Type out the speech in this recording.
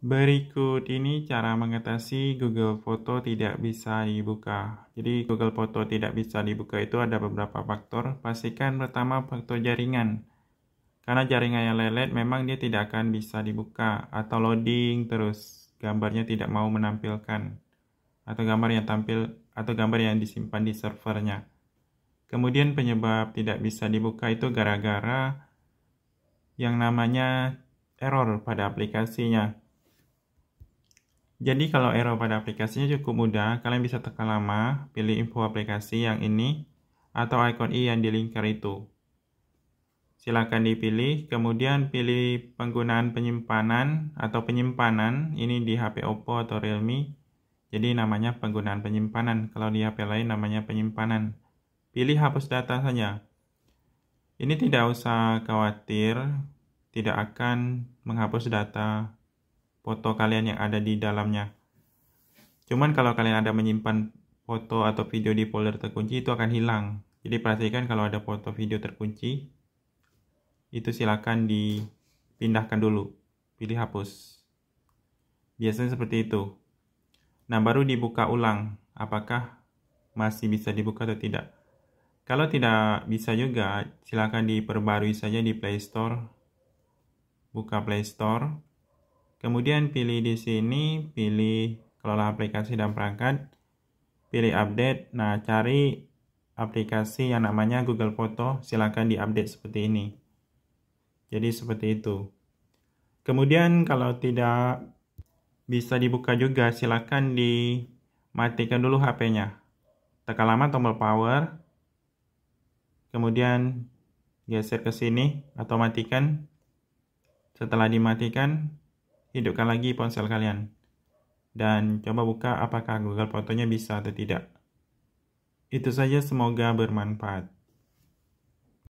Berikut ini cara mengatasi Google Foto tidak bisa dibuka. Jadi Google Foto tidak bisa dibuka itu ada beberapa faktor. Pastikan pertama faktor jaringan. Karena jaringan yang lelet memang dia tidak akan bisa dibuka atau loading terus gambarnya tidak mau menampilkan atau gambar yang tampil atau gambar yang disimpan di servernya. Kemudian penyebab tidak bisa dibuka itu gara-gara yang namanya error pada aplikasinya jadi kalau error pada aplikasinya cukup mudah, kalian bisa tekan lama, pilih info aplikasi yang ini, atau icon i yang di lingkar itu. Silakan dipilih, kemudian pilih penggunaan penyimpanan atau penyimpanan, ini di HP Oppo atau Realme, jadi namanya penggunaan penyimpanan, kalau di HP lain namanya penyimpanan. Pilih hapus data saja. Ini tidak usah khawatir, tidak akan menghapus data foto kalian yang ada di dalamnya. Cuman kalau kalian ada menyimpan foto atau video di folder terkunci itu akan hilang. Jadi perhatikan kalau ada foto video terkunci itu silakan dipindahkan dulu. Pilih hapus. Biasanya seperti itu. Nah, baru dibuka ulang apakah masih bisa dibuka atau tidak. Kalau tidak bisa juga, silakan diperbarui saja di Play Store. Buka Play Store Kemudian pilih di sini, pilih kelola aplikasi dan perangkat, pilih update. Nah, cari aplikasi yang namanya Google Foto, silakan diupdate seperti ini. Jadi seperti itu. Kemudian kalau tidak bisa dibuka juga, silakan dimatikan dulu HP-nya. Tekan lama tombol power, kemudian geser ke sini atau matikan. Setelah dimatikan, hidupkan lagi ponsel kalian. Dan coba buka apakah Google Fotonya bisa atau tidak. Itu saja semoga bermanfaat.